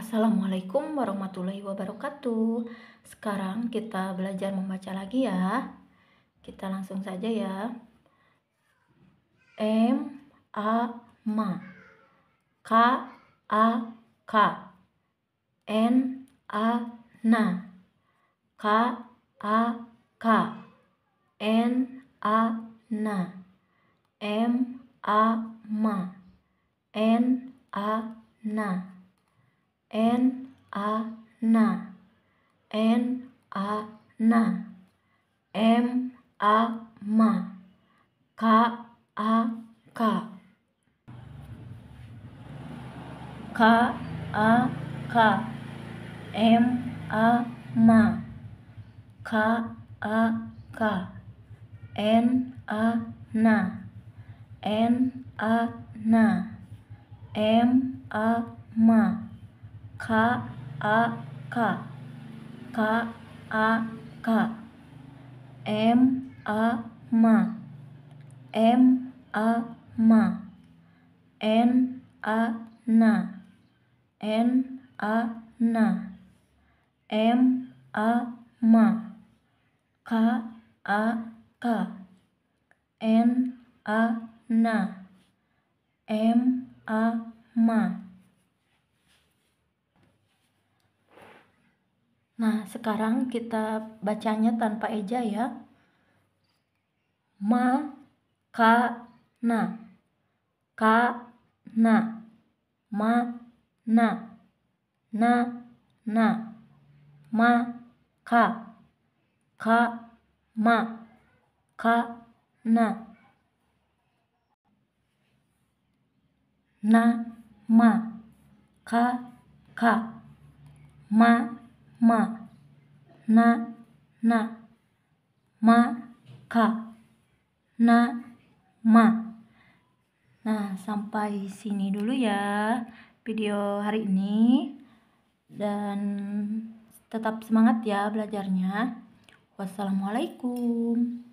Assalamualaikum warahmatullahi wabarakatuh. Sekarang kita belajar membaca lagi ya. Kita langsung saja ya. M A M K A K N A N K A K N A N M A M N A N n a na n a na m a ma k a ka k a ka m a ma k a ka n a na n a na m a ma ka a ka a ka m a ma m a ma n a na n a na m a ma ka a ka n a na m a ma Nah, sekarang kita bacanya tanpa eja ya. Ma ka na ka na ma na na na ma ka ka ma ka na na ma ka ka ma ma na na ma ka na ma nah sampai sini dulu ya video hari ini dan tetap semangat ya belajarnya wassalamualaikum